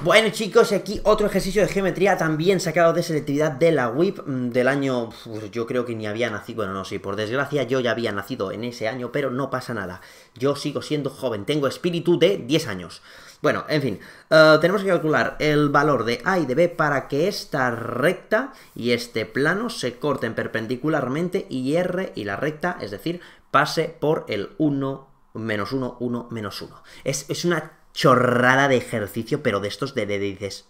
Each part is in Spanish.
Bueno chicos, aquí otro ejercicio de geometría también sacado de selectividad de la WIP mm, del año, yo creo que ni había nacido, bueno no, sí, por desgracia yo ya había nacido en ese año, pero no pasa nada, yo sigo siendo joven, tengo espíritu de 10 años. Bueno, en fin, eh, tenemos que calcular el valor de A y de B para que esta recta y este plano se corten perpendicularmente y R y la recta, es decir, pase por el 1, menos 1, 1, menos 1. Es, es una chorrada de ejercicio, pero de estos de, de, dices,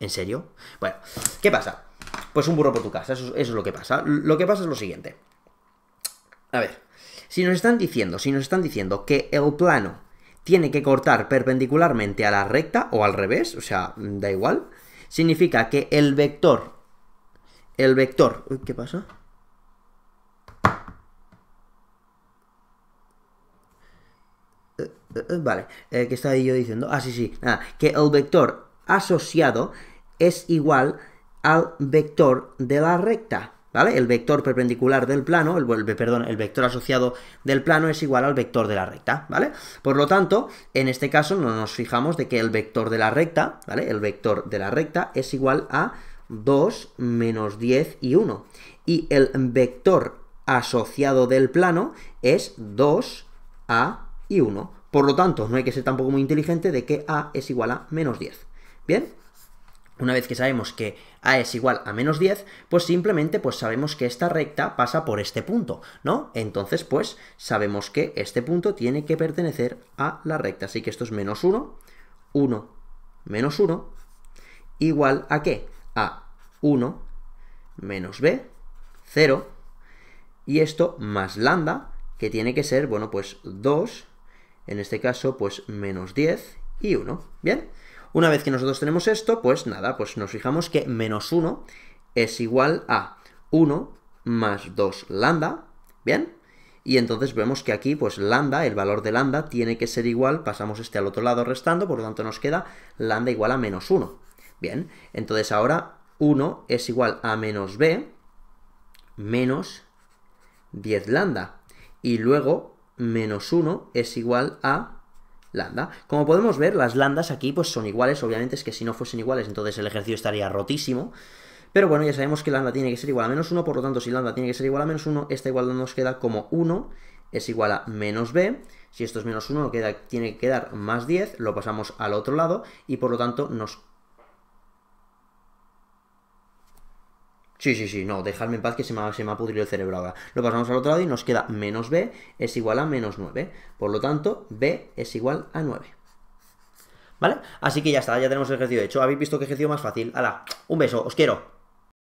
¿en serio? Bueno, ¿qué pasa? Pues un burro por tu casa, eso, eso es lo que pasa. Lo que pasa es lo siguiente. A ver, si nos están diciendo, si nos están diciendo que el plano tiene que cortar perpendicularmente a la recta o al revés, o sea, da igual, significa que el vector, el vector, ¿qué pasa? Eh, vale, ¿qué eh, que estaba yo diciendo. Ah, sí, sí. Nada, que el vector asociado es igual al vector de la recta. ¿Vale? El vector perpendicular del plano, el, perdón, el vector asociado del plano es igual al vector de la recta, ¿vale? Por lo tanto, en este caso nos fijamos de que el vector de la recta, ¿vale? El vector de la recta es igual a 2 menos 10 y 1. Y el vector asociado del plano es 2 a y 1. Por lo tanto, no hay que ser tampoco muy inteligente de que A es igual a menos 10. ¿Bien? Una vez que sabemos que a es igual a menos 10, pues simplemente pues sabemos que esta recta pasa por este punto, ¿no? Entonces pues sabemos que este punto tiene que pertenecer a la recta, así que esto es menos 1, 1, menos 1, igual a qué? A 1 menos b, 0, y esto más lambda, que tiene que ser, bueno, pues 2 en este caso, pues menos 10 y 1, ¿bien? Una vez que nosotros tenemos esto, pues nada, pues nos fijamos que menos 1 es igual a 1 más 2 lambda, ¿bien? Y entonces vemos que aquí, pues lambda, el valor de lambda, tiene que ser igual, pasamos este al otro lado restando, por lo tanto nos queda lambda igual a menos 1. Bien, entonces ahora 1 es igual a menos b menos 10 lambda. Y luego menos 1 es igual a lambda. Como podemos ver, las lambdas aquí pues son iguales, obviamente es que si no fuesen iguales entonces el ejercicio estaría rotísimo. Pero bueno, ya sabemos que lambda tiene que ser igual a menos 1, por lo tanto si lambda tiene que ser igual a menos 1, esta igualdad nos queda como 1 es igual a menos b. Si esto es menos 1, queda, tiene que quedar más 10, lo pasamos al otro lado y por lo tanto nos Sí, sí, sí, no, dejadme en paz que se me, ha, se me pudrido el cerebro ahora. Lo pasamos al otro lado y nos queda menos b es igual a menos 9. Por lo tanto, b es igual a 9. ¿Vale? Así que ya está, ya tenemos el ejercicio hecho. Habéis visto que ejercicio más fácil. ¡Hala! Un beso, os quiero.